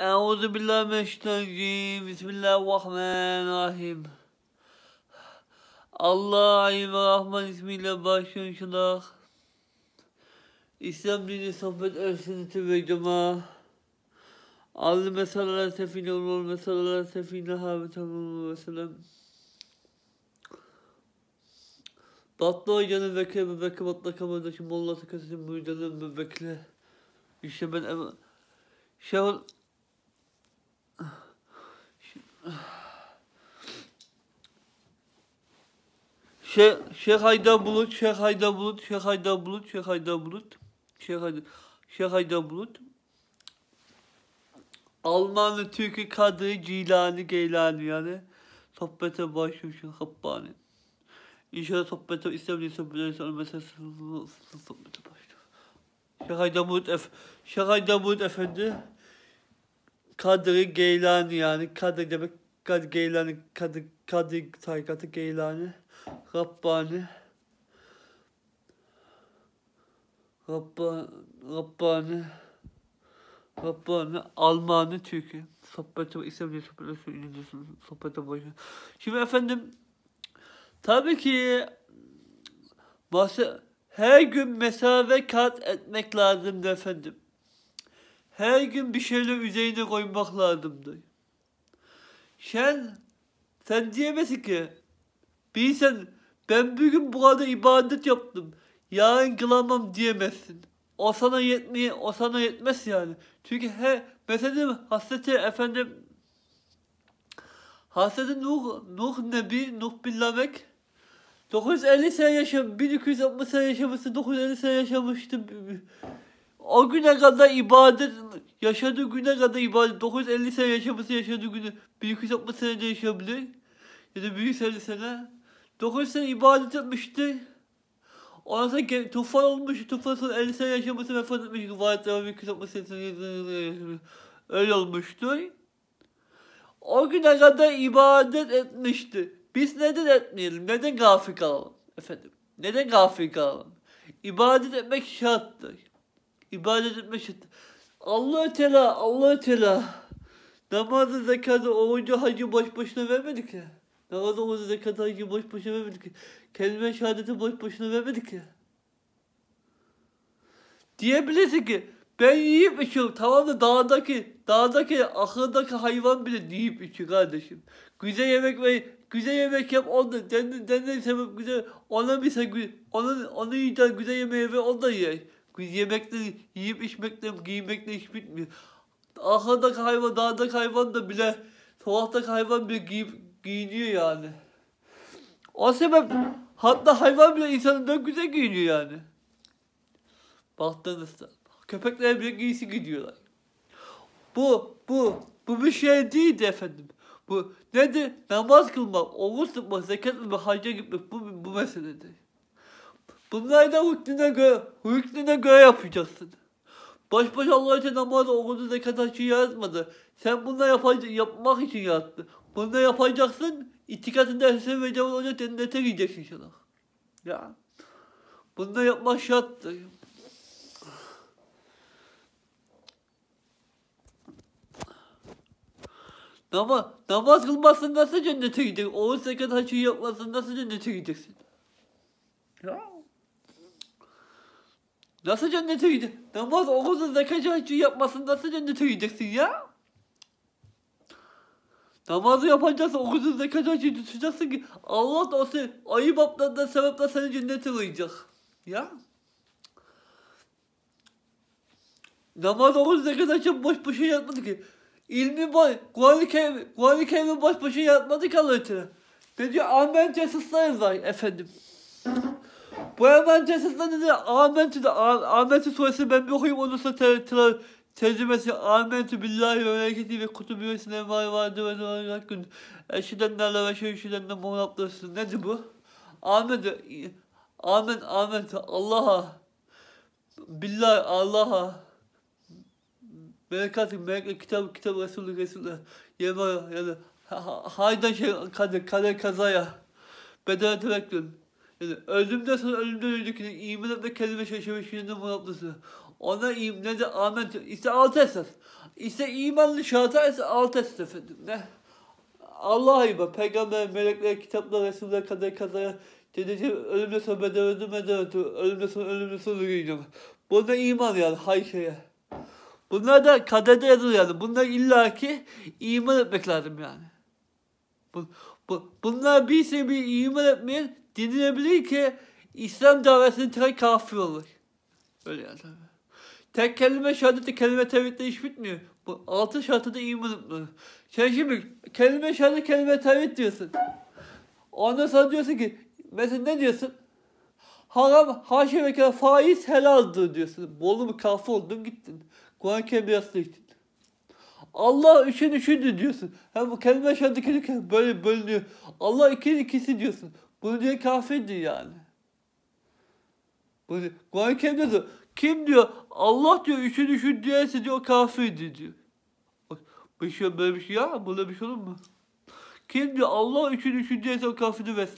Euzu billahi mineşşeytanirracim. Bismillahirrahmanirrahim. Allah ve Rahman ismiyle Şuna. İslam dini sohbet ersinti ve cema. Allı mesalalar sefine olur, mesalalar sefine havet olur ve selam. Batlı hocanın vekili Bebekli Batlı Kamer'deki Molla Takası'nın müjdenin Bebekli. İşte ben ama Şevval Şeyh, Şeyh Hayda Bulut, Şeyh Hayda Bulut, Şeyh Hayda Bulut, Şeyh Hayda Bulut, Şeyh Hayda, Şeyh Hayda Bulut. Alman Türk'ü Kadri Cilani Geylani yani sohbete başlamışım Habbani. İnşallah sohbete istemediği sohbetleri sonra mesela sohbete başlıyor. Şeyh Hayda Bulut, Ef Şeyh Hayda Bulut Efendi Kadri Geylani yani Kadri demek Kad Geylani, Kadri, Kadri Tarikatı Geylani. Rabbani Rabbani Rabbani Rabbani Almanı Türkiye sohbete İslamcı sohbete İngilizce sohbete başlıyor. Şimdi efendim tabii ki bahse her gün mesafe kat etmek lazımdı efendim. Her gün bir şeyler üzerine koymak lazımdı. Sen sen diyemezsin ki Bilsen ben bugün burada ibadet yaptım. Yarın kılamam diyemezsin. O sana yetmeye, o sana yetmez yani. Çünkü he, mesela Hazreti Efendim Hazreti Nuh, Nuh Nebi, Nuh bin Lamek 950 sene yaşam, 1260 sene yaşamıştı, 950 sene yaşamıştı. O güne kadar ibadet, yaşadığı güne kadar ibadet, 950 sene yaşaması yaşadığı güne, 1260 sene de yaşayabilir. Ya da 150 sene. 9 sene ibadet etmişti. Ondan sonra tufan olmuş, tufan sonra 50 sene yaşaması vefat etmiş, rivayetlerine bir kısaltması öyle olmuştu. O güne kadar ibadet etmişti. Biz neden etmeyelim? Neden gafil kalalım? Efendim, neden gafil kalalım? İbadet etmek şarttır. İbadet etmek şarttır. Allah-u Teala, Allah-u Teala namazı, zekatı, orucu, hacı baş başına vermedik ya. Namazımızı zekat hakkı boş boşuna vermedik. Kelime şehadeti boş boşuna vermedik ya. Diyebilirsin ki ben yiyip içiyorum tamam da dağdaki, dağdaki ahırdaki hayvan bile yiyip içiyor kardeşim. Güzel yemek ve güzel yemek yap onda den cennet sebep güzel ona bir sen onun onu yiyeceksin güzel yemeği ve da ye. Yemekle yiyip içmekle giymekle hiç bitmiyor. Ahırdaki hayvan dağdaki hayvan da bile sokaktaki hayvan bile giyip giyiniyor yani. O sebep hatta hayvan bile insanın insanından güzel giyiniyor yani. Baktığınızda. Köpekler bile giysi gidiyorlar. Bu, bu, bu bir şey değil efendim. Bu nedir? Namaz kılmak, oruç tutmak, zekat vermek, hacca gitmek bu, bu meseledir. Bunları da hükmüne göre, hükmüne göre yapacaksın. Baş başa Allah için namaz, orucu, zekat, hacı yaratmadı. Sen bunları yapacak, yapmak için yarattı. Bunu da yapacaksın. İtikadında sevmeyeceğim onu cennete gideceksin inşallah. Ya. Bunu da yapmak şarttır. Namaz, namaz kılmazsın nasıl cennete gideceksin? Oğuz zekat haçı yapmazsın nasıl cennete gideceksin? Ya. Nasıl cennete gideceksin? Namaz, oğuz zekat haçı yapmasın nasıl cennete gideceksin ya? Namazı yapacaksın, o okusuz zekat açıyı tutacaksın ki Allah da o seni ayıp aplarından sebeple seni cennete koyacak. Ya? Namaz o okusuz zekat açıp boş boşa yatmadı ki. İlmi var, Kuran-ı Kerim, Kuran-ı Kerim boş boşa yatmadı ki Allah için. Ne diyor? Amen cesizler var efendim. Bu amen cesizler ne diyor? Amen, Amen suresi ben bir okuyayım onu sonra Tecrübesi Ahmetü billahi ve meleketi ve kutubu ve sinem var vardı ve doğru hakkın eşidenlerle ve şevşidenle muhabbetsin. Nedir bu? Ahmet, Ahmet, Ahmet, Allah'a, billahi Allah'a, melekatı, melek, kitab kitab Resulü, Resulü, yema, yani haydan şey, kader, kader kazaya, bedel tevekkül. Yani ölümden sonra ölümden önceki iman ve kelime şaşırma şiirinden muhabbetsin. Ona iman de Ahmet işte alt esas. İşte imanlı şahsa ise alt esas efendim. Ne? Allah ayıba peygamber, melekler, kitaplar, resimler, kader, kazaya, dedeci ölümle sonra beden, ölümle döndü, ölümle sonra ölümle sonra gidiyor. Bunda iman yani hay şeye. Bunlar da kaderde yazılı yani. Bunlar illaki iman etmek lazım yani. Bu, bu, bunlar bir şey bir iman etmeyen denilebilir ki İslam davasını tek kafir olur. Öyle yani. Tek kelime şehadeti kelime tevhidde iş bitmiyor. Bu altı şartı da iman unutma. Sen şimdi kelime şehadet kelime tevhid diyorsun. Ondan sonra diyorsun ki mesela ne diyorsun? Haram, haşi ve kere faiz helaldir diyorsun. Bolu mu kafir oldun gittin. Kur'an kelimesini içtin. Allah üçün üçündü diyorsun. Hem bu kelime şehadet kelime böyle bölünüyor. Allah ikinin ikisi diyorsun. Bunu diye kafirdir yani. Kur'an-ı Kerim'de de kim diyor Allah diyor işi düşün diyerse diyor kafirdi diyor. Bir şey böyle bir şey ya böyle bir şey olur mu? Kim diyor Allah için düşünceyse o kafirdir ve